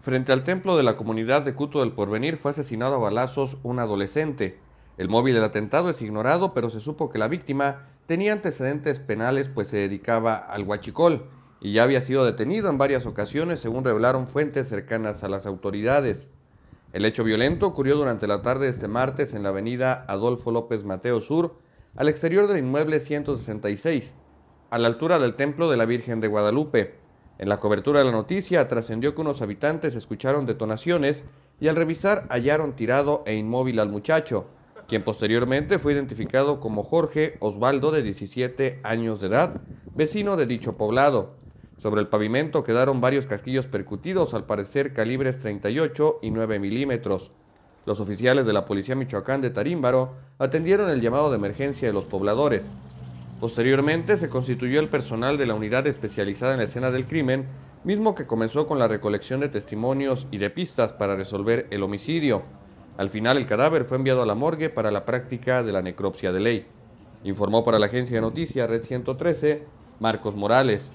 Frente al templo de la comunidad de Cuto del Porvenir fue asesinado a balazos un adolescente. El móvil del atentado es ignorado, pero se supo que la víctima tenía antecedentes penales pues se dedicaba al huachicol y ya había sido detenido en varias ocasiones según revelaron fuentes cercanas a las autoridades. El hecho violento ocurrió durante la tarde de este martes en la avenida Adolfo López Mateo Sur, al exterior del inmueble 166, a la altura del Templo de la Virgen de Guadalupe. En la cobertura de la noticia trascendió que unos habitantes escucharon detonaciones y al revisar hallaron tirado e inmóvil al muchacho, quien posteriormente fue identificado como Jorge Osvaldo de 17 años de edad, vecino de dicho poblado. Sobre el pavimento quedaron varios casquillos percutidos, al parecer calibres 38 y 9 milímetros. Los oficiales de la Policía Michoacán de Tarímbaro atendieron el llamado de emergencia de los pobladores, Posteriormente se constituyó el personal de la unidad especializada en la escena del crimen, mismo que comenzó con la recolección de testimonios y de pistas para resolver el homicidio. Al final el cadáver fue enviado a la morgue para la práctica de la necropsia de ley. Informó para la agencia de noticias Red 113 Marcos Morales.